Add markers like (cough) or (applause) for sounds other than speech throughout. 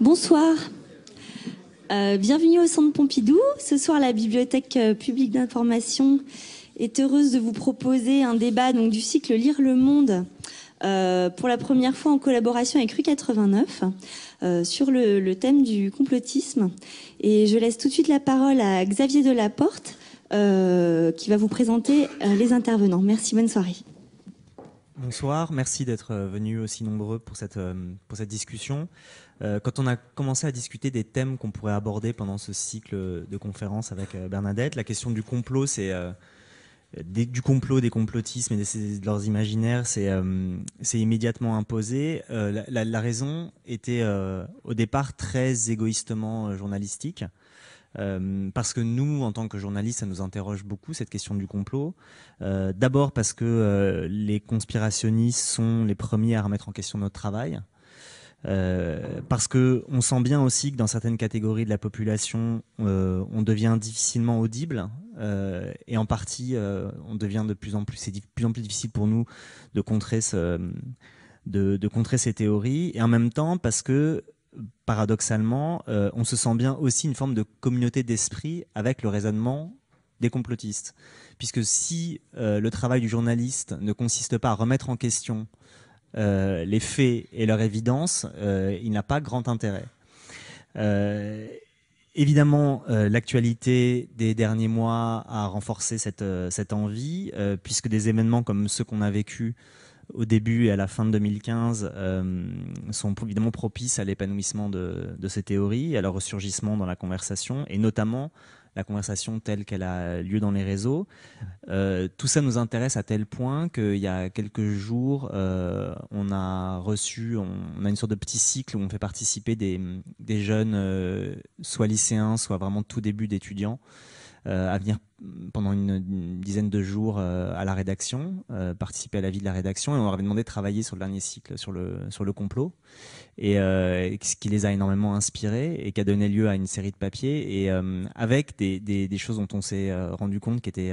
Bonsoir. Euh, bienvenue au Centre Pompidou. Ce soir, la Bibliothèque euh, publique d'information est heureuse de vous proposer un débat du cycle Lire le Monde euh, pour la première fois en collaboration avec Rue 89 sur le, thème du complotisme. Et je laisse tout de suite la parole à Xavier Delaporte qui va vous présenter les intervenants. Merci, bonne soirée. Bonsoir, merci d'être venus aussi nombreux pour cette discussion. Euh, quand on a commencé à discuter des thèmes qu'on pourrait aborder pendant ce cycle de conférences avec euh, Bernadette, la question du complot, c'est euh, du complot, des complotismes et de leurs imaginaires, c'est immédiatement imposé. La, raison était au départ très égoïstement journalistique. parce que nous, en tant que journalistes, ça nous interroge beaucoup cette question du complot. D'abord parce que les conspirationnistes sont les premiers à remettre en question notre travail. Euh, parce que on sent bien aussi que dans certaines catégories de la population, euh, on devient difficilement audible. Euh, et en partie, on devient de plus en plus, c'est de plus en plus difficile pour nous de contrer, ce, de, de, contrer ces théories. Et en même temps, parce que paradoxalement, on se sent bien aussi une forme de communauté d'esprit avec le raisonnement des complotistes. Puisque si le travail du journaliste ne consiste pas à remettre en question euh, les faits et leur évidence, euh, il n'a pas grand intérêt. Euh, évidemment, l'actualité des derniers mois a renforcé cette, envie, puisque des événements comme ceux qu'on a vécu au début et à la fin de 2015 sont évidemment propices à l'épanouissement de, de, ces théories, à leur ressurgissement dans la conversation, et notamment la conversation telle qu'elle a lieu dans les réseaux. Euh, tout ça nous intéresse à tel point qu'il y a quelques jours, euh, on a reçu, on, a une sorte de petit cycle où on fait participer des jeunes, euh, soit lycéens, soit vraiment tout début d'étudiants. Euh, à venir pendant une, dizaine de jours euh, à la rédaction, euh, participer à la vie de la rédaction, et on leur avait demandé de travailler sur le dernier cycle, sur le, sur le complot, et ce qui les a énormément inspirés et qui a donné lieu à une série de papiers, et avec des, des, des choses dont on s'est rendu compte qui étaient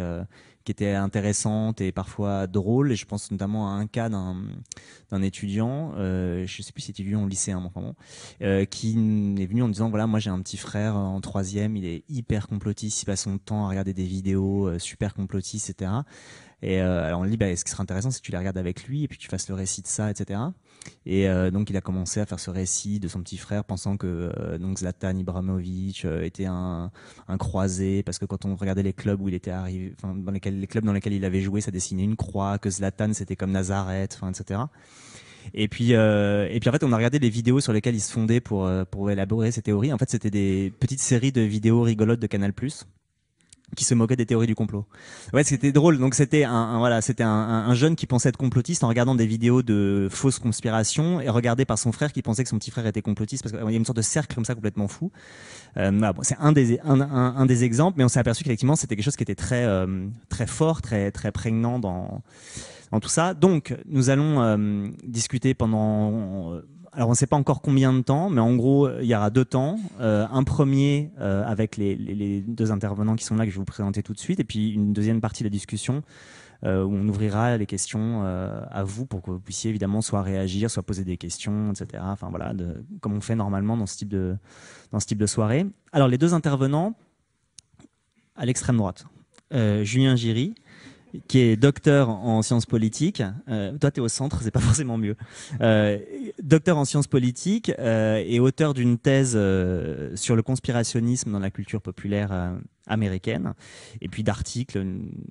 qui était intéressante et parfois drôle Et je pense notamment à un cas d'un étudiant, euh, je sais plus si c'était étudiant ou lycéen, hein, euh, qui est venu en disant voilà, moi j'ai un petit frère en troisième, il est hyper complotiste, il passe son temps à regarder des vidéos euh, super complotiste, etc. Et euh, alors on lui dit, bah, ce qui serait intéressant, c'est que tu les regardes avec lui et puis que tu fasses le récit de ça, etc. Et euh, donc il a commencé à faire ce récit de son petit frère, pensant que euh, donc Zlatan Ibrahimovic était un, un, croisé, parce que quand on regardait les clubs où il était arrivé, enfin, dans lesquels, les clubs dans lesquels il avait joué, ça dessinait une croix, que Zlatan c'était comme Nazareth, enfin, etc. Et puis, et puis en fait, on a regardé les vidéos sur lesquelles il se fondait pour, pour élaborer ses théories. En fait, c'était des petites séries de vidéos rigolotes de Canal+ qui se moquait des théories du complot. Ouais, c'était drôle. Donc c'était un, voilà, c'était un, un, jeune qui pensait être complotiste en regardant des vidéos de fausses conspirations et regardé par son frère qui pensait que son petit frère était complotiste parce qu'il y a une sorte de cercle comme ça complètement fou. Euh, bon, c'est un des un, un, des exemples, mais on s'est aperçu qu'effectivement c'était quelque chose qui était très euh, très fort, très très prégnant dans dans tout ça. Donc, nous allons euh, discuter pendant alors on ne sait pas encore combien de temps, mais en gros, il y aura deux temps. Euh, un premier euh, avec les, deux intervenants qui sont là, que je vais vous présenter tout de suite, et puis une deuxième partie de la discussion euh, où on ouvrira les questions à vous pour que vous puissiez évidemment soit réagir, soit poser des questions, etc. Enfin voilà, comme on fait normalement dans ce, type de, dans ce type de soirée. Alors les deux intervenants à l'extrême droite, Julien Giry, qui est docteur en sciences politiques. Euh, toi, tu es au centre, c'est pas (laughs) forcément mieux. Euh, docteur en sciences politiques euh, et auteur d'une thèse sur le conspirationnisme dans la culture populaire américaine, et puis d'articles,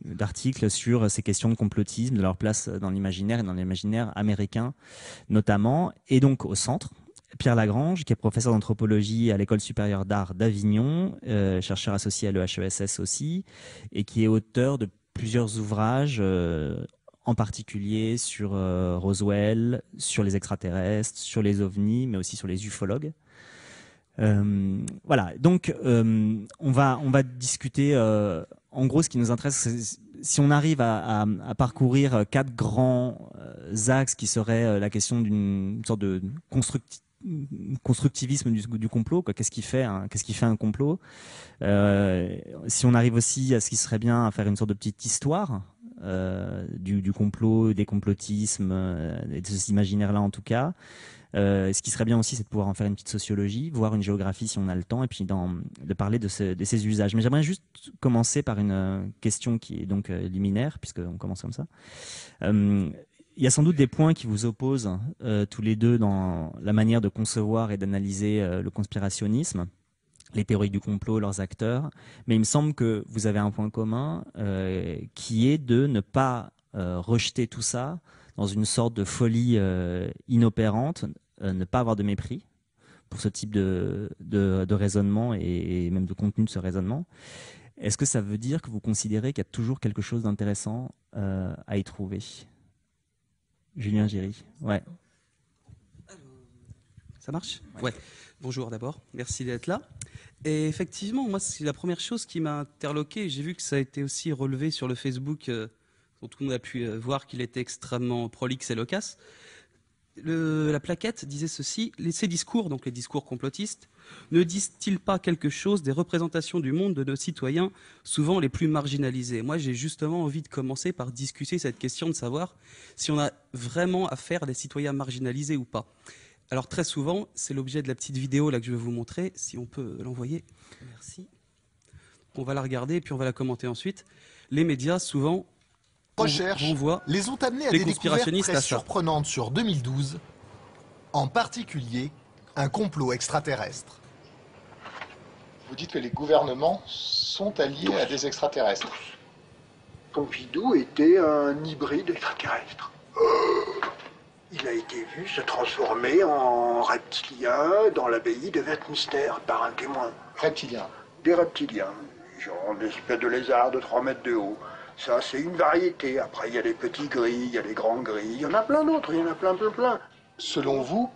d'articles sur ces questions de complotisme, de leur place dans l'imaginaire et dans l'imaginaire américain notamment, et donc au centre. Pierre Lagrange, qui est professeur d'anthropologie à l'École supérieure d'art d'Avignon, chercheur associé à l'EHESS aussi, et qui est auteur de plusieurs ouvrages, euh, en particulier sur euh, Roswell, sur les extraterrestres, sur les ovnis, mais aussi sur les ufologues. Euh, voilà, donc on, va, on va discuter, en gros ce qui nous intéresse, c'est si on arrive à, parcourir quatre grands axes qui seraient la question d'une sorte de constructivité constructivisme du, complot. Qu'est-ce qui fait un, qu'est-ce qui fait un complot euh, Si on arrive aussi à ce qui serait bien à faire une sorte de petite histoire euh, du, complot, des complotismes, euh, de cet imaginaire-là en tout cas. ce qui serait bien aussi, c'est de pouvoir en faire une petite sociologie, voir une géographie si on a le temps, et puis de parler de, ces usages. Mais j'aimerais juste commencer par une question qui est donc liminaire, on commence comme ça il y a sans doute des points qui vous opposent euh, tous les deux dans la manière de concevoir et d'analyser euh, le conspirationnisme, les théories du complot, leurs acteurs, mais il me semble que vous avez un point commun euh, qui est de ne pas rejeter tout ça dans une sorte de folie inopérante, ne pas avoir de mépris pour ce type de, raisonnement et, même de contenu de ce raisonnement. Est-ce que ça veut dire que vous considérez qu'il y a toujours quelque chose d'intéressant à y trouver Julien Géry, ouais. Ça marche ouais. Bonjour d'abord, merci d'être là. Et effectivement, moi, c'est la première chose qui m'a interloqué. J'ai vu que ça a été aussi relevé sur le Facebook, euh, dont tout le monde a pu euh, voir qu'il était extrêmement prolixe et loquace. la plaquette disait ceci, les, ces discours, donc les discours complotistes, ne disent-ils pas quelque chose des représentations du monde de nos citoyens, souvent les plus marginalisés Moi, j'ai justement envie de commencer par discuter cette question de savoir si on a vraiment affaire à des citoyens marginalisés ou pas. Alors très souvent, c'est l'objet de la petite vidéo là que je vais vous montrer, si on peut l'envoyer. Merci. On va la regarder et puis on va la commenter ensuite. Les médias, souvent, on, voit les ont amenés à des conspirationnistes. très surprenantes sur 2012, en particulier un complot extraterrestre. Vous dites que les gouvernements sont alliés à des extraterrestres. Pompidou était un hybride extraterrestre. Il a été vu se transformer en reptilien dans l'abbaye de Westminster par un témoin. Reptilien Des reptiliens, genre des espèces de lézards de 3 mètres de haut. Ça, c'est une variété. Après, il y a les petits gris, il y a les grands gris, il y en a plein d'autres, il y en a plein, plein, plein. Selon vous,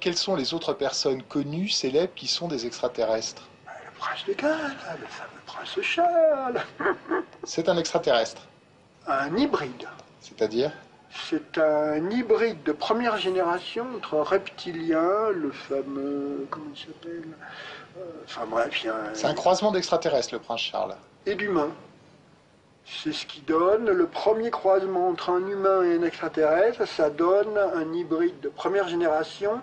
quelles, sont les autres personnes connues, célèbres, qui sont des extraterrestres bah, Le prince de Galles, le fameux prince Charles. (laughs) C'est un extraterrestre. Un hybride. C'est-à-dire C'est un hybride de première génération entre reptilien, le fameux. Comment il s'appelle euh, Enfin bref, C'est un croisement d'extraterrestres, le prince Charles. Et d'humains. C'est ce qui donne le premier croisement entre un humain et un extraterrestre. Ça donne un hybride de première génération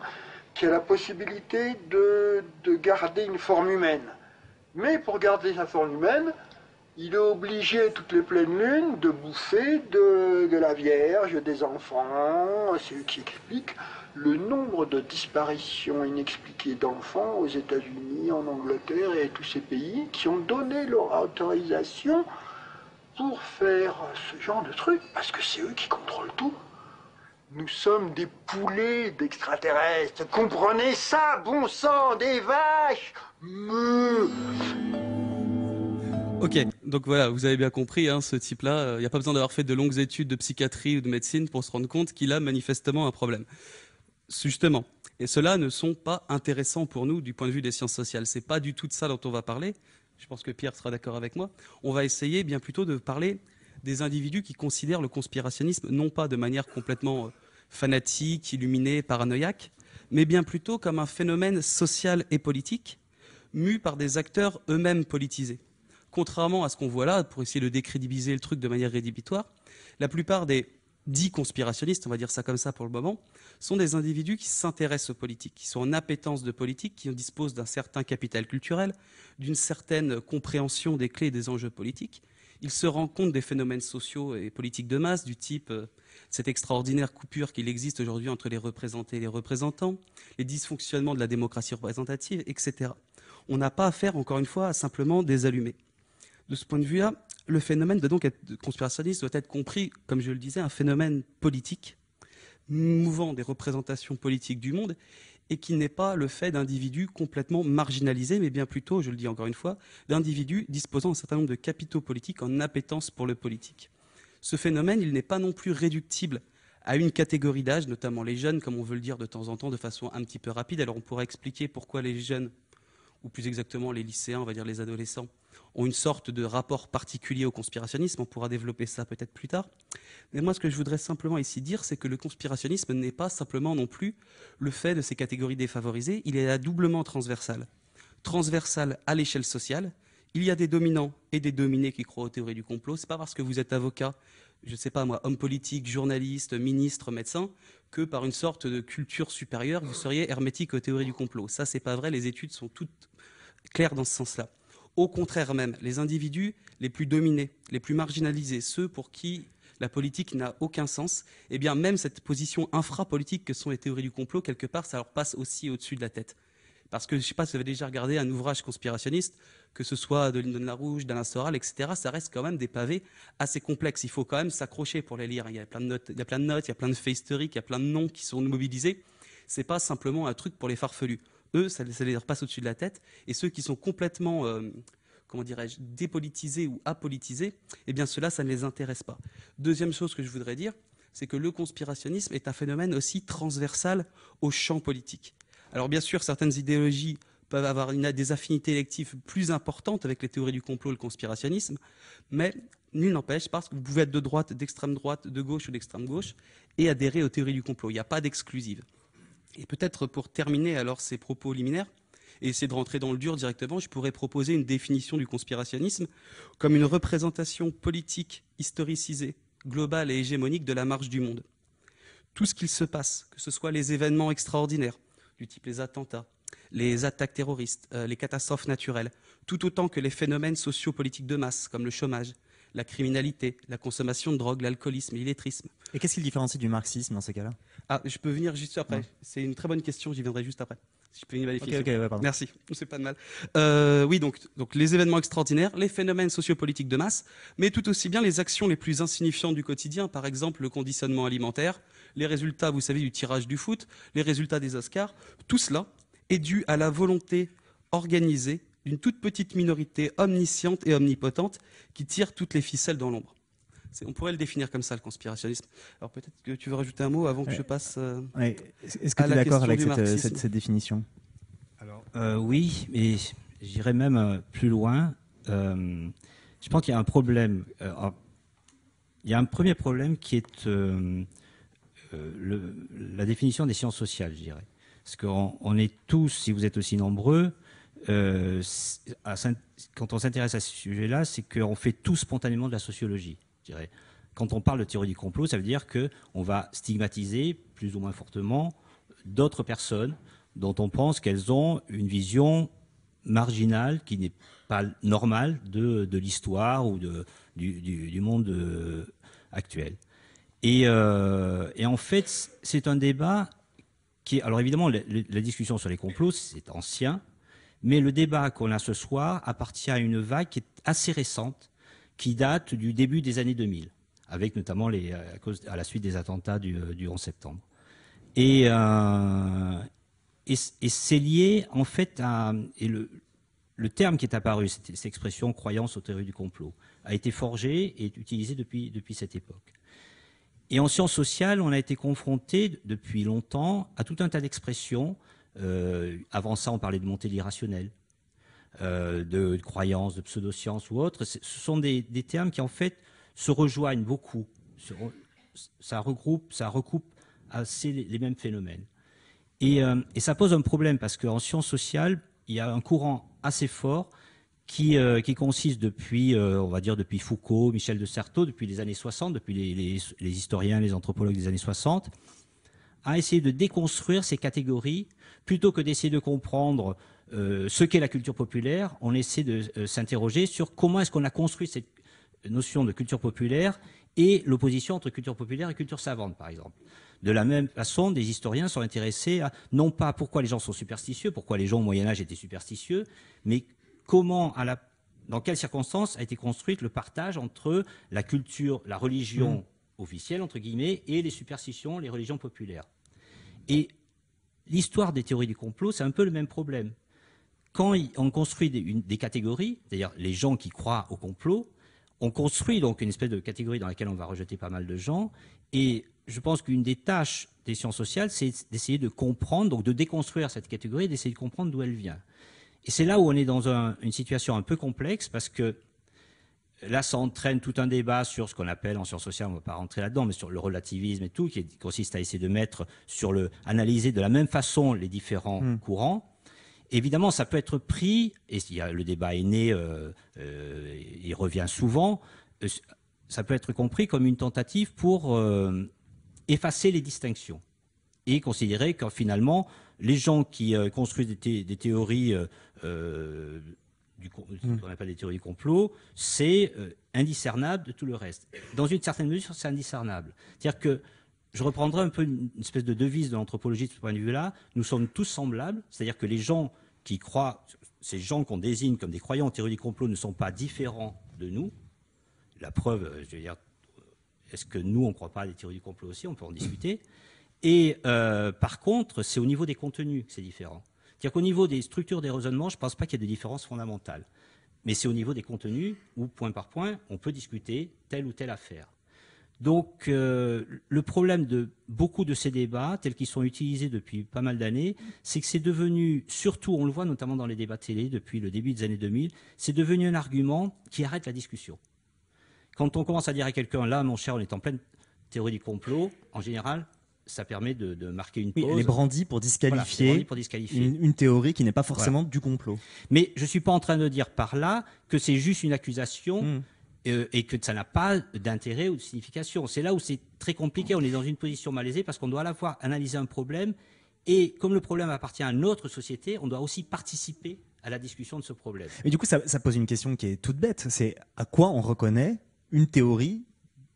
qui a la possibilité de, de garder une forme humaine. Mais pour garder sa forme humaine, il est obligé toutes les pleines lunes de bouffer de, de la Vierge, des enfants. C'est ce qui explique le nombre de disparitions inexpliquées d'enfants aux États-Unis, en Angleterre et à tous ces pays qui ont donné leur autorisation pour faire ce genre de truc, parce que c'est eux qui contrôlent tout. Nous sommes des poulets d'extraterrestres. Comprenez ça, bon sang, des vaches Ok, donc voilà, vous avez bien compris, hein, ce type-là, euh, il n'y a pas besoin d'avoir fait de longues études de psychiatrie ou de médecine pour se rendre compte qu'il a manifestement un problème. Justement, et ceux-là ne sont pas intéressants pour nous du point de vue des sciences sociales. C'est pas du tout de ça dont on va parler je pense que Pierre sera d'accord avec moi, on va essayer bien plutôt de parler des individus qui considèrent le conspirationnisme non pas de manière complètement euh, fanatique, illuminée, paranoïaque, mais bien plutôt comme un phénomène social et politique, mu par des acteurs eux-mêmes politisés. Contrairement à ce qu'on voit là, pour essayer de décrédibiliser le truc de manière rédhibitoire, la plupart des dits conspirationnistes, on va dire ça comme ça pour le moment, sont des individus qui s'intéressent aux politiques, qui sont en appétence de politique, qui disposent d'un certain capital culturel, d'une certaine compréhension des clés des enjeux politiques. Ils se rendent compte des phénomènes sociaux et politiques de masse, du type euh, cette extraordinaire coupure qu'il existe aujourd'hui entre les représentés et les représentants, les dysfonctionnements de la démocratie représentative, etc. On n'a pas affaire, encore une fois, à simplement des allumés. De ce point de vue-là, le phénomène de donc être conspirationniste doit être compris, comme je le disais, un phénomène politique mouvant des représentations politiques du monde et qui n'est pas le fait d'individus complètement marginalisés, mais bien plutôt, je le dis encore une fois, d'individus disposant d'un certain nombre de capitaux politiques en appétence pour le politique. Ce phénomène, il n'est pas non plus réductible à une catégorie d'âge, notamment les jeunes, comme on veut le dire de temps en temps de façon un petit peu rapide. Alors on pourra expliquer pourquoi les jeunes ou plus exactement les lycéens, on va dire les adolescents, ont une sorte de rapport particulier au conspirationnisme. On pourra développer ça peut-être plus tard. Mais moi, ce que je voudrais simplement ici dire, c'est que le conspirationnisme n'est pas simplement non plus le fait de ces catégories défavorisées, il est à doublement transversal. Transversal à l'échelle sociale, il y a des dominants et des dominés qui croient aux théories du complot. C'est pas parce que vous êtes avocat, je ne sais pas moi, homme politique, journaliste, ministre, médecin, que par une sorte de culture supérieure, vous seriez hermétique aux théories du complot. Ça, c'est pas vrai. Les études sont toutes Clair dans ce sens-là. Au contraire même, les individus les plus dominés, les plus marginalisés, ceux pour qui la politique n'a aucun sens, eh bien même cette position infra-politique que sont les théories du complot, quelque part, ça leur passe aussi au-dessus de la tête. Parce que, je ne sais pas si vous avez déjà regardé un ouvrage conspirationniste, que ce soit de la Rouge, d'Alain Soral, etc., ça reste quand même des pavés assez complexes. Il faut quand même s'accrocher pour les lire. Hein. Il y a plein de notes, il y a plein de, notes, il y a plein de faits historiques, il y a plein de noms qui sont mobilisés. Ce n'est pas simplement un truc pour les farfelus eux, ça, les repasse au-dessus de la tête. Et ceux qui sont complètement, euh, comment dirais-je, dépolitisés ou apolitisés, eh bien cela, ça ne les intéresse pas. Deuxième chose que je voudrais dire, c'est que le conspirationnisme est un phénomène aussi transversal au champ politique. Alors bien sûr, certaines idéologies peuvent avoir des affinités électives plus importantes avec les théories du complot, le conspirationnisme, mais nul n'empêche parce que vous pouvez être de droite, d'extrême droite, de gauche ou d'extrême gauche et adhérer aux théories du complot. Il n'y a pas d'exclusive. Et peut-être pour terminer alors ces propos liminaires, et essayer de rentrer dans le dur directement, je pourrais proposer une définition du conspirationnisme comme une représentation politique historicisée, globale et hégémonique de la marche du monde. Tout ce qu'il se passe, que ce soit les événements extraordinaires, du type les attentats, les attaques terroristes, euh, les catastrophes naturelles, tout autant que les phénomènes sociopolitiques de masse, comme le chômage, la criminalité, la consommation de drogue, l'alcoolisme l'illettrisme. Et qu'est-ce qui le différencie du marxisme dans ces cas-là Ah, je peux venir juste après. C'est une très bonne question, j'y viendrai juste après. je peux Merci, c'est pas de mal. Euh, oui, donc, donc les événements extraordinaires, les phénomènes sociopolitiques de masse, mais tout aussi bien les actions les plus insignifiantes du quotidien, par exemple le conditionnement alimentaire, les résultats, vous savez, du tirage du foot, les résultats des Oscars, tout cela est dû à la volonté organisée une toute petite minorité omnisciente et omnipotente qui tire toutes les ficelles dans l'ombre. On pourrait le définir comme ça, le conspirationnisme. Alors peut-être que tu veux rajouter un mot avant que je passe euh, Est-ce que tu es d'accord avec euh, cette, définition Alors euh, oui, mais j'irais même plus loin. je pense qu'il y a un problème. il y a un premier problème qui est le, la définition des sciences sociales, je dirais. Parce qu'on est tous, si vous êtes aussi nombreux, euh, quand on s'intéresse à ce sujet-là, c'est qu'on fait tout spontanément de la sociologie, dirais. Quand on parle de théorie du complot, ça veut dire qu'on va stigmatiser plus ou moins fortement d'autres personnes dont on pense qu'elles ont une vision marginale qui n'est pas normale de, l'histoire ou de, du, monde euh, actuel. Euh, et, en fait, c'est un débat qui est... Alors évidemment, la discussion sur les complots, c'est ancien, mais le débat qu'on a ce soir appartient à une vague qui est assez récente, qui date du début des années 2000, avec notamment euh, à, la suite des attentats du, 11 euh, septembre. Euh, et, c'est lié en fait à et le, terme qui est apparu, cette, cette, expression croyance aux théories du complot, a été forgé et utilisé depuis, depuis cette époque. Et en sciences sociales, on a été confronté depuis longtemps à tout un tas d'expressions euh, avant ça, on parlait de montée de l'irrationnel, euh, de, croyances, de pseudosciences ou autres. Ce sont des, termes qui, en fait, se rejoignent beaucoup. ça regroupe, ça recoupe assez les, mêmes phénomènes. Euh, et, ça pose un problème parce qu'en sciences sociales, il y a un courant assez fort qui, consiste depuis, on va dire, depuis Foucault, Michel de Certeau, depuis les années 60, depuis les, les historiens, les anthropologues des années 60, a essayer de déconstruire ces catégories plutôt que d'essayer de comprendre euh, ce qu'est la culture populaire. On essaie de euh, s'interroger sur comment est-ce qu'on a construit cette notion de culture populaire et l'opposition entre culture populaire et culture savante, par exemple. De la même façon, des historiens sont intéressés à non pas pourquoi les gens sont superstitieux, pourquoi les gens au Moyen Âge étaient superstitieux, mais comment, dans quelles circonstances a été construite le partage entre la culture, la religion mmh officielle entre guillemets, et les superstitions, les religions populaires. Et l'histoire des théories du complot, c'est un peu le même problème. Quand on construit des, des catégories, c'est-à-dire les gens qui croient au complot, on construit donc une espèce de catégorie dans laquelle on va rejeter pas mal de gens. Et je pense qu'une des tâches des sciences sociales, c'est d'essayer de comprendre, donc de déconstruire cette catégorie, d'essayer de comprendre d'où elle vient. Et c'est là où on est dans une situation un peu complexe parce que là, ça entraîne tout un débat sur ce qu'on appelle en sciences sociales, on ne va pas rentrer là-dedans, mais sur le relativisme et tout, qui consiste à essayer de mettre sur le, analyser de la même façon les différents hmm. courants. Évidemment, ça peut être pris, et le débat est né, euh, euh, il revient souvent, euh, ça peut être compris comme une tentative pour effacer les distinctions et considérer que finalement, les gens qui construisent des théories du, ce hmm. qu'on appelle des théories du complot, c'est euh, indiscernable de tout le reste. Dans une certaine mesure, c'est indiscernable. C'est-à-dire que je reprendrai un peu une, espèce de devise de l'anthropologie de ce point de vue-là. Nous sommes tous semblables, c'est-à-dire que les gens qui croient, ces gens qu'on désigne comme des croyants en théories du complot ne sont pas différents de nous. La preuve, euh, je veux dire, euh, est-ce que nous, on ne croit pas à des théories du complot aussi On peut en discuter. Et par contre, c'est au niveau des contenus que c'est différent. C'est-à-dire qu'au niveau des structures des raisonnements, je ne pense pas qu'il y ait des différences fondamentales. Mais c'est au niveau des contenus où, point par point, on peut discuter telle ou telle affaire. Donc, euh, le problème de beaucoup de ces débats, tels qu'ils sont utilisés depuis pas mal d'années, c'est que c'est devenu, surtout, on le voit notamment dans les débats télé depuis le début des années 2000, c'est devenu un argument qui arrête la discussion. Quand on commence à dire à quelqu'un, là, mon cher, on est en pleine théorie du complot, en général, ça permet de, marquer une pause. Oui, les brandis pour disqualifier, pour disqualifier. Une, théorie qui n'est pas forcément du complot. Mais je ne suis pas en train de dire par là que c'est juste une accusation. Hmm. Euh, et que ça n'a pas d'intérêt ou de signification. C'est là où c'est très compliqué. On est dans une position malaisée parce qu'on doit à la fois analyser un problème et, comme le problème appartient à notre société, on doit aussi participer à la discussion de ce problème. Et du coup, ça pose une question qui est toute bête. C'est à quoi on reconnaît une théorie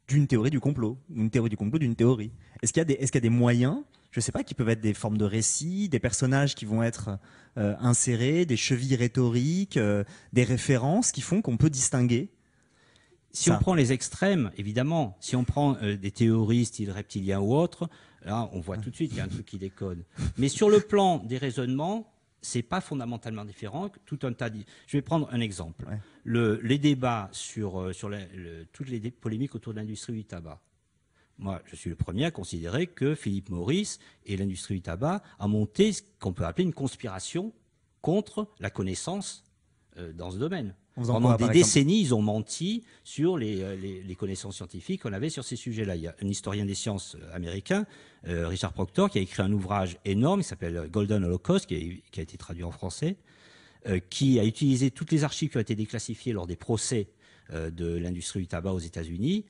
d'une théorie du complot, une théorie du complot d'une théorie. Est-ce qu'il y a des, moyens, je ne sais pas, qui peuvent être des formes de récits, des personnages qui vont être euh, insérés, des chevilles rhétoriques, euh, des références qui font qu'on peut distinguer si on prend les extrêmes, évidemment, si on prend euh, des théories style reptilien ou autre, là, on voit tout de suite qu'il y a un truc qui déconne. Mais sur le plan des raisonnements, ce n'est pas fondamentalement différent tout un tas Je vais prendre un exemple. les débats sur, euh, toutes les polémiques autour de l'industrie du tabac. Moi, je suis le premier à considérer que Philippe Maurice et l'industrie du tabac ont monté ce qu'on peut appeler une conspiration contre la connaissance euh, dans ce domaine. Pendant des décennies, ils ont menti sur euh, les, connaissances scientifiques qu'on avait sur ces sujets-là. Il y a un historien des sciences euh, américain, euh, Richard Proctor, qui a écrit un ouvrage énorme qui s'appelle Golden Holocaust, qui a, été traduit en français, qui a utilisé toutes les archives qui ont été déclassifiées lors des procès de l'industrie du tabac aux États-Unis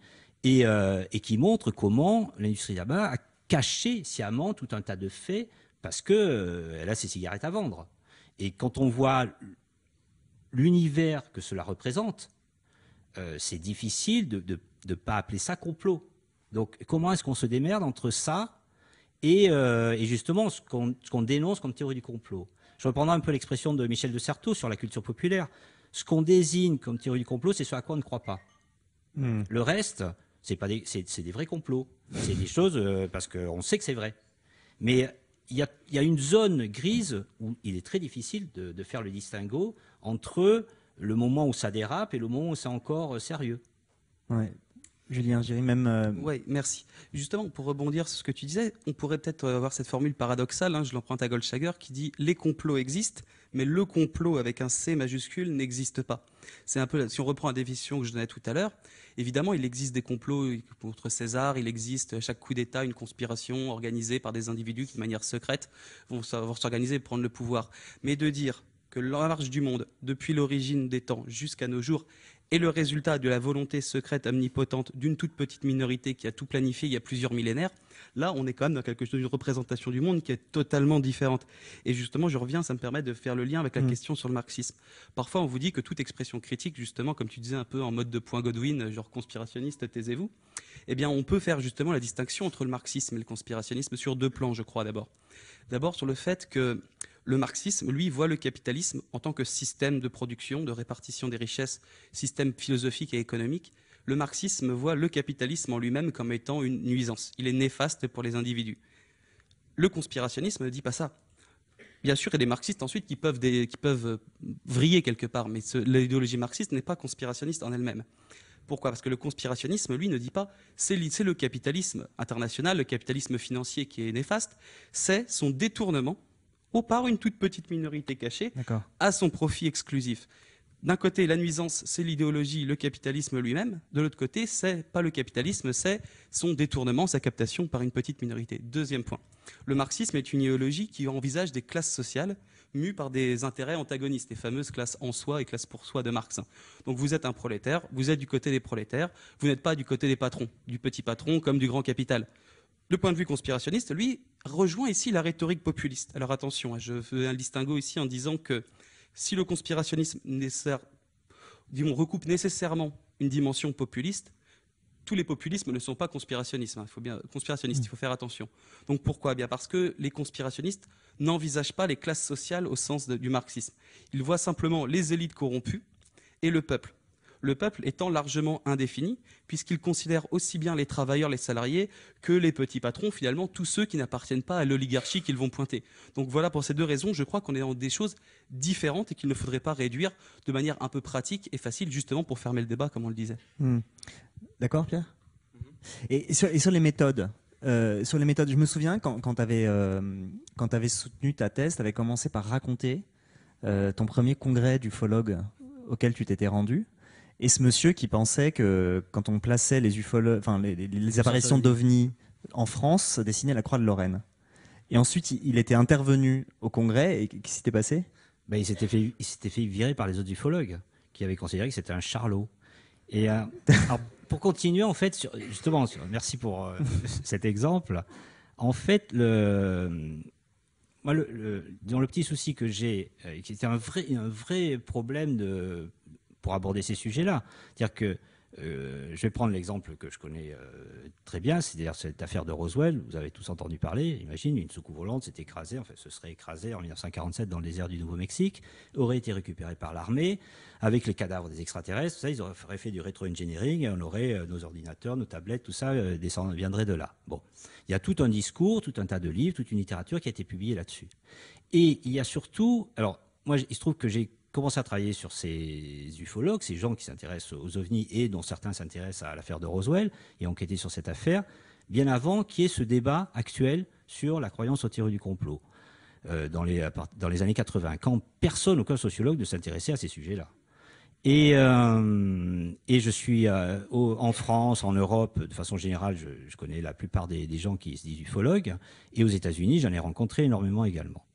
et, et, qui montre comment l'industrie du tabac a caché sciemment tout un tas de faits parce qu'elle a ses cigarettes à vendre. Et quand on voit l'univers que cela représente, euh, c'est difficile de ne pas appeler ça complot. Donc comment est-ce qu'on se démerde entre ça et, euh, justement ce qu'on dénonce comme théorie du complot Je reprendrai un peu l'expression de Michel de Certeau sur la culture populaire. Ce qu'on désigne comme théorie du complot, c'est ce à quoi on ne croit pas. Hmm. Le reste, c'est des, vrais complots. C'est des choses euh, parce qu'on sait que c'est vrai. Mais il y, a, une zone grise où il est très difficile de, de faire le distinguo entre le moment où ça dérape et le moment où c'est encore euh, sérieux. Julien, j'irai même. Euh, oui, merci. Justement, pour rebondir sur ce que tu disais, on pourrait peut-être euh, avoir cette formule paradoxale, hein, je l'emprunte à Goldschlager, qui dit les complots existent, mais le complot avec un C majuscule n'existe pas. C'est un peu, si on reprend la définition que je donnais tout à l'heure, évidemment, il existe des complots contre César, il existe à chaque coup d'État une conspiration organisée par des individus qui, de manière secrète, vont s'organiser pour prendre le pouvoir. Mais de dire que l'arche du monde, depuis l'origine des temps jusqu'à nos jours, est le résultat de la volonté secrète omnipotente d'une toute petite minorité qui a tout planifié il y a plusieurs millénaires, là, on est quand même dans quelque chose d'une représentation du monde qui est totalement différente. Et justement, je reviens, ça me permet de faire le lien avec la mm. question sur le marxisme. Parfois, on vous dit que toute expression critique, justement, comme tu disais un peu en mode de point Godwin, genre conspirationniste, taisez-vous, eh bien, on peut faire justement la distinction entre le marxisme et le conspirationnisme sur deux plans, je crois, d'abord. D'abord, sur le fait que le marxisme, lui, voit le capitalisme en tant que système de production, de répartition des richesses, système philosophique et économique. Le marxisme voit le capitalisme en lui-même comme étant une nuisance. Il est néfaste pour les individus. Le conspirationnisme ne dit pas ça. Bien sûr, il y a des marxistes ensuite qui peuvent, des, euh, vriller quelque part, mais l'idéologie marxiste n'est pas conspirationniste en elle-même. Pourquoi Parce que le conspirationnisme, lui, ne dit pas c'est le capitalisme international, le capitalisme financier qui est néfaste, c'est son détournement ou par une toute petite minorité cachée à son profit exclusif. D'un côté, la nuisance, c'est l'idéologie, le capitalisme lui-même. De l'autre côté, c'est pas le capitalisme, c'est son détournement, sa captation par une petite minorité. Deuxième point. Le marxisme est une idéologie qui envisage des classes sociales mues par des intérêts antagonistes, les fameuses classes en soi et classes pour soi de Marx. Donc vous êtes un prolétaire, vous êtes du côté des prolétaires, vous n'êtes pas du côté des patrons, du petit patron comme du grand capital. Le point de vue conspirationniste, lui, rejoint ici la rhétorique populiste. Alors attention, hein, je fais un distinguo ici en disant que si le conspirationnisme recoupe nécessairement une dimension populiste, tous les populismes ne sont pas conspirationnistes. Hein. Il faut bien conspirationniste, il faut mm. faire attention. Donc pourquoi eh Bien parce que les conspirationnistes n'envisagent pas les classes sociales au sens du marxisme. Ils voient simplement les élites corrompues et le peuple le peuple étant largement indéfini, puisqu'il considère aussi bien les travailleurs, les salariés, que les petits patrons, finalement, tous ceux qui n'appartiennent pas à l'oligarchie qu'ils vont pointer. Donc voilà, pour ces deux raisons, je crois qu'on est dans des choses différentes et qu'il ne faudrait pas réduire de manière un peu pratique et facile, justement, pour fermer le débat, comme on le disait. Hmm. D'accord, Pierre mhm. et sur, les méthodes, euh, sur les méthodes, je me souviens quand, tu avais, euh, soutenu ta thèse, tu avais commencé par raconter euh, ton premier congrès du phologue auquel tu t'étais rendu. Et ce monsieur qui pensait que quand on plaçait les enfin les, apparitions d'OVNI en France, dessinait la croix de Lorraine. Et ensuite, il était intervenu au Congrès. Et qu'est-ce qui s'était passé ben, Il s'était fait, fait, virer par les autres ufologues qui avaient considéré que c'était un charlot. Et euh, (laughs) pour continuer, en fait, sur, justement, merci pour euh, (laughs) cet exemple. En fait, le, dans le petit souci que j'ai, euh, qui était un un vrai problème de pour aborder ces sujets là dire que euh, je vais prendre l'exemple que je connais euh, très bien, c'est-à-dire cette affaire de Roswell. Vous avez tous entendu parler, imagine, une soucoupe volante s'est écrasée, enfin, ce serait écrasée en 1947 dans le désert du Nouveau-Mexique, aurait été récupérée par l'armée, avec les cadavres des extraterrestres, ça, ils auraient fait du rétro-engineering, et on aurait euh, nos ordinateurs, nos tablettes, tout ça viendrait de là. Bon. Il y a tout un discours, tout un tas de livres, toute une littérature qui a été publiée là-dessus. Et il y a surtout, alors, moi, il se trouve que j'ai commencé à travailler sur ces ufologues, ces gens qui s'intéressent aux ovnis et dont certains s'intéressent à l'affaire de Roswell et enquêter sur cette affaire, bien avant qu'il y ait ce débat actuel sur la croyance au théories du complot euh, dans, les, années 80, quand personne, aucun sociologue ne s'intéressait à ces sujets-là. Et, euh, je suis euh, en France, en Europe, de façon générale, je, connais la plupart des, gens qui se disent ufologues. Et aux États-Unis, j'en ai rencontré énormément également.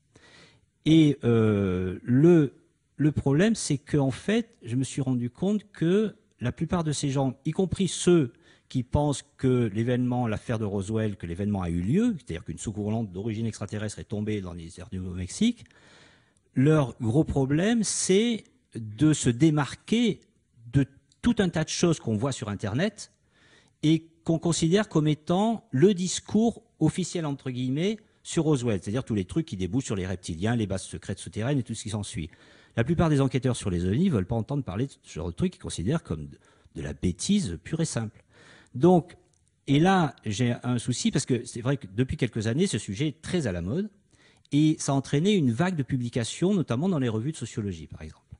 Et le le problème, c'est en fait, je me suis rendu compte que la plupart de ces gens, y compris ceux qui pensent que l'événement, l'affaire de Roswell, que l'événement a eu lieu, c'est-à-dire qu'une sous-courante d'origine extraterrestre est tombée dans les airs du Nouveau-Mexique, leur gros problème, c'est de se démarquer de tout un tas de choses qu'on voit sur Internet et qu'on considère comme étant le discours officiel, entre guillemets, sur Roswell, c'est-à-dire tous les trucs qui débouchent sur les reptiliens, les bases secrètes souterraines et tout ce qui s'ensuit. La plupart des enquêteurs sur les ne veulent pas entendre parler de ce genre de truc qu'ils considèrent comme de la bêtise pure et simple. Donc, et là, j'ai un souci parce que c'est vrai que depuis quelques années, ce sujet est très à la mode et ça a entraîné une vague de publications, notamment dans les revues de sociologie, par exemple.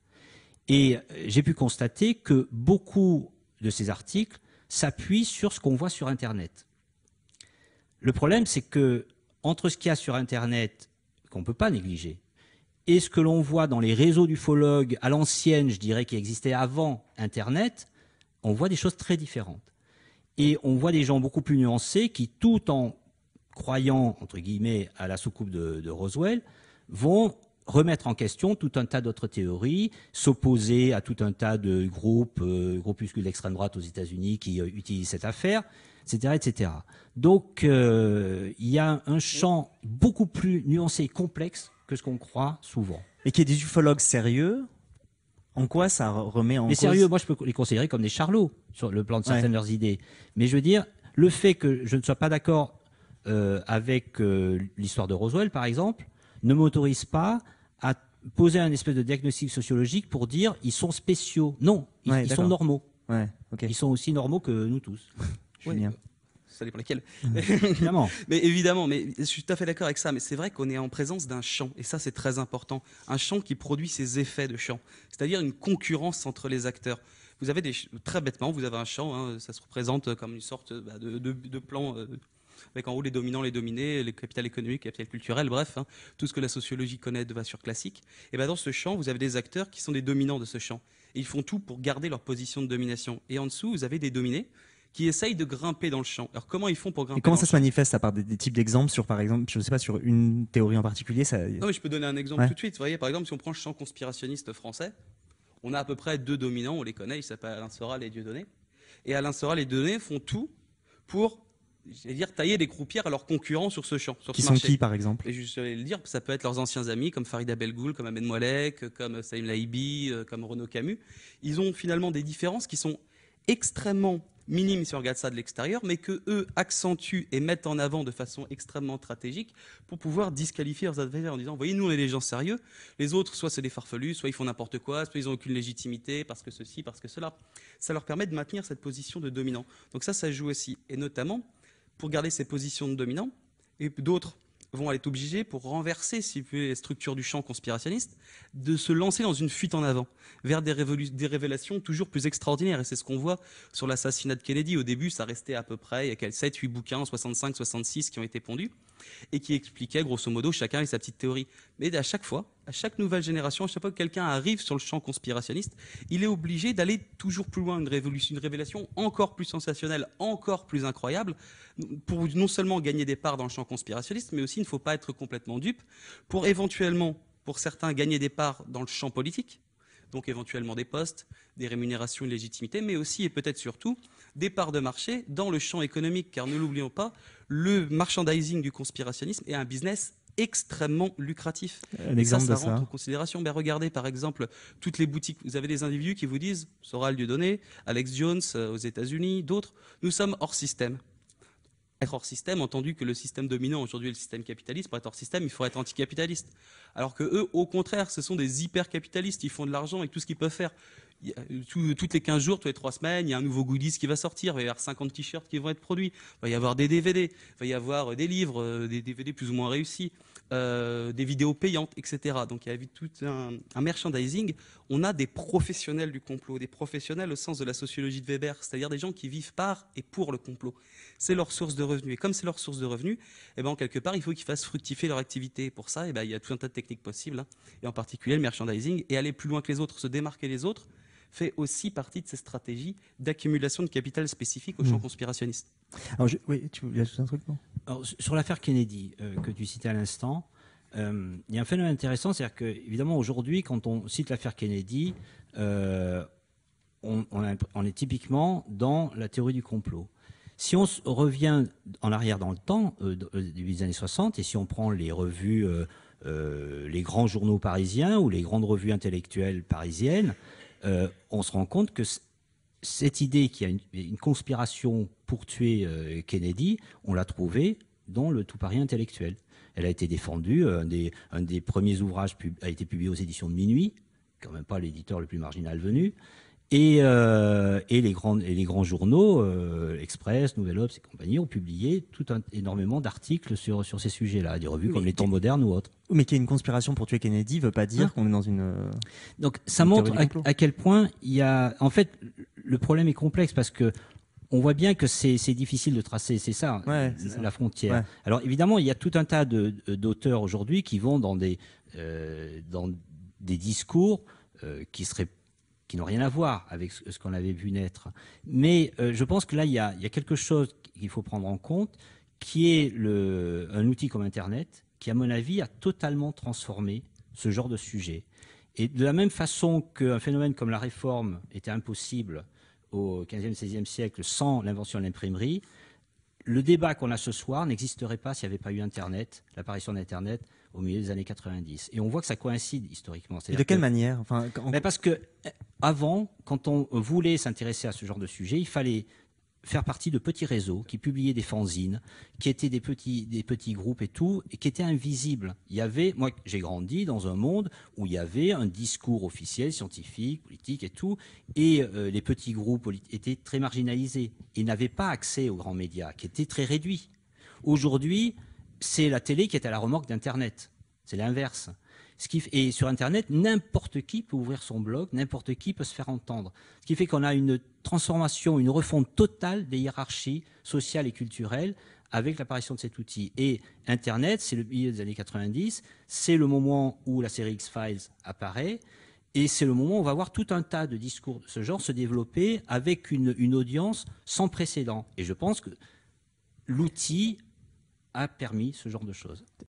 Et euh, j'ai pu constater que beaucoup de ces articles s'appuient sur ce qu'on voit sur Internet. Le problème, c'est que entre ce qu'il y a sur Internet, qu'on ne peut pas négliger, et ce que l'on voit dans les réseaux du fologue à l'ancienne, je dirais, qui existaient avant Internet, on voit des choses très différentes. Et on voit des gens beaucoup plus nuancés qui, tout en croyant, entre guillemets, à la soucoupe de, Roswell, vont remettre en question tout un tas d'autres théories, s'opposer à tout un tas de groupes, euh, groupuscules d'extrême droite aux États-Unis qui euh, utilisent cette affaire, etc. etc. Donc euh, il y a un champ beaucoup plus nuancé et complexe que ce qu'on croit souvent. Et qu'il y ait des ufologues sérieux, en quoi ça remet en les sérieux, moi je peux les considérer comme des charlots sur le plan de certaines de leurs idées. Mais je veux dire, le fait que je ne sois pas d'accord euh, avec euh, l'histoire de Roswell, par exemple, ne m'autorise pas à poser un espèce de diagnostic sociologique pour dire ils sont spéciaux. Non, ils, sont normaux. Ils sont aussi normaux que nous tous ça dépend lesquels. Mmh. (laughs) évidemment. mais évidemment, mais je suis tout à fait d'accord avec ça. Mais c'est vrai qu'on est en présence d'un champ, et ça c'est très important. Un champ qui produit ses effets de champ, c'est-à-dire une concurrence entre les acteurs. Vous avez très bêtement, vous avez un champ, hein, ça se représente comme une sorte bah, de, plan. Euh, avec en haut les dominants, les dominés, les capitales économiques, les capitales culturelles, bref, hein, tout ce que la sociologie connaît de sur classique. Et bien bah, dans ce champ, vous avez des acteurs qui sont des dominants de ce champ. Et ils font tout pour garder leur position de domination. Et en dessous, vous avez des dominés qui essayent de grimper dans le champ. Alors comment ils font pour grimper Et comment ça se manifeste à part des, types d'exemples sur, par exemple, je ne sais pas, sur une théorie en particulier ça... Non, mais je peux donner un exemple tout de suite. Vous voyez, par exemple, si on prend le champ conspirationniste français, on a à peu près deux dominants, on les connaît, ils s'appellent Alain Soral et Dieudonné. Et Alain Soral et Dieudonné font tout pour j'allais dire tailler des croupières à leurs concurrents sur ce champ. Sur qui sont qui, par exemple Et je vais le dire, ça peut être leurs anciens amis, comme Farida Belgoul, comme Ahmed Moalek, comme Saïm Laibi, euh, comme Renaud Camus. Ils ont finalement des différences qui sont extrêmement minime si on ça de l'extérieur, mais que eux accentuent et mettent en avant de façon extrêmement stratégique pour pouvoir disqualifier leurs adversaires en disant, voyez, nous on est des gens sérieux, les autres, soit c'est des farfelus, soit ils font n'importe quoi, soit ils n'ont aucune légitimité, parce que ceci, parce que cela. Ça leur permet de maintenir cette position de dominant. Donc ça, ça joue aussi, et notamment pour garder ces positions de dominant, et d'autres vont être obligés, pour renverser si vous les structures du champ conspirationniste, de se lancer dans une fuite en avant, vers des, révélations toujours plus extraordinaires. Et c'est ce qu'on voit sur l'assassinat de Kennedy. Au début, ça restait à peu près, il y a 7, 8 bouquins 65, 66 qui ont été pondus, et qui expliquaient, grosso modo, chacun et sa petite théorie. Mais à chaque fois, à chaque nouvelle génération, à chaque fois que quelqu'un arrive sur le champ conspirationniste, il est obligé d'aller toujours plus loin, une, révolution, une révélation encore plus sensationnelle, encore plus incroyable, pour non seulement gagner des parts dans le champ conspirationniste, mais aussi il ne faut pas être complètement dupe, pour éventuellement, pour certains, gagner des parts dans le champ politique, donc éventuellement des postes, des rémunérations, une légitimité, mais aussi et peut-être surtout des parts de marché dans le champ économique, car ne l'oublions pas, le merchandising du conspirationnisme est un business extrêmement lucratif. Un ça, en considération. Ben, regardez par exemple toutes les boutiques. Vous avez des individus qui vous disent, ça aura donné, Alex Jones euh, aux États-Unis, d'autres, nous sommes hors système. Être hors système, entendu que le système dominant aujourd'hui est le système capitaliste, pour être hors système, il faut être anticapitaliste. Alors que eux, au contraire, ce sont des hyper capitalistes ils font de l'argent avec tout ce qu'ils peuvent faire. Euh, tout, toutes les 15 jours, toutes les 3 semaines, il y a un nouveau goodies qui va sortir, il va y avoir 50 t-shirts qui vont être produits, il va y avoir des DVD, il va y avoir euh, des livres, euh, des DVD plus ou moins réussis, des vidéos payantes, etc. Donc il y a tout un, merchandising. On a des professionnels du complot, des professionnels au sens de la sociologie de Weber, c'est-à-dire des gens qui vivent par et pour le complot. C'est leur source de revenus. Et comme c'est leur source de revenus, eh ben, quelque part, il faut qu'ils fassent fructifier leur activité. pour ça, eh ben, il y a tout un tas de techniques possibles, hein. et en particulier le merchandising, et aller plus loin que les autres, se démarquer les autres fait aussi partie de ces stratégies d'accumulation de capital spécifique aux champs hmm. conspirationnistes. oui, tu un truc, Sur l'affaire Kennedy, euh, que tu citais à l'instant, euh, il y a un phénomène intéressant, c'est-à-dire qu'évidemment, aujourd'hui, quand on cite l'affaire Kennedy, euh, on, est typiquement dans la théorie du complot. Si on revient en arrière dans le temps, des années 60, et si on prend les revues, les grands journaux parisiens ou les grandes revues intellectuelles parisiennes, euh, on se rend compte que cette idée qu'il y a une, conspiration pour tuer euh, Kennedy, on l'a trouvée dans le tout Paris intellectuel. Elle a été défendue, euh, un des, premiers ouvrages a été publié aux éditions de Minuit, quand même pas l'éditeur le plus marginal venu. Et, euh, et, les, grands, et les grands journaux, euh, Express, Nouvelle Obs et compagnie, ont publié tout un, énormément d'articles sur, sur ces sujets-là, des revues comme Les Temps modernes ou autres. Mais qu'il y ait une conspiration pour tuer Kennedy ne veut pas dire ah. qu'on est dans une. Donc ça montre à, quel point il y a. En fait, le problème est complexe parce que. On voit bien que c'est difficile de tracer, c'est ça, la frontière. Alors évidemment, il y a tout un tas d'auteurs aujourd'hui qui vont dans des, euh, dans des discours euh, qui seraient qui n'ont rien à voir avec ce, qu'on avait vu naître. Mais euh, je pense que là, il y a, quelque chose qu'il faut prendre en compte, qui est le, un outil comme Internet, qui, à mon avis, a totalement transformé ce genre de sujet. Et de la même façon qu'un phénomène comme la réforme était impossible au XVe, XVIe siècle sans l'invention de l'imprimerie, le débat qu'on a ce soir n'existerait pas s'il n'y avait pas eu Internet, l'apparition d'Internet au milieu des années 90. Et on voit que ça coïncide historiquement. Et de quelle manière enfin, Parce que avant, quand on euh, voulait s'intéresser à ce genre de sujet, il fallait faire partie de petits réseaux qui publiaient des fanzines, qui étaient des petits, petits groupes et tout, et qui étaient invisibles. Il y avait, moi j'ai grandi dans un monde où il y avait un discours officiel, scientifique, politique et tout, et euh, les petits groupes étaient très marginalisés. et n'avaient pas accès aux grands médias, qui étaient très réduits. Aujourd'hui, c'est la télé qui est à la remorque d'Internet. C'est l'inverse et sur Internet, n'importe qui peut ouvrir son blog, n'importe qui peut se faire entendre. Ce qui fait qu'on a une transformation, une refonte totale des hiérarchies sociales et culturelles avec l'apparition de cet outil. Et Internet, c'est le milieu des années 90, c'est le moment où la série X-Files apparaît, et c'est le moment où on va voir tout un tas de discours de ce genre se développer avec une audience sans précédent. Et je pense que l'outil a permis ce genre de choses.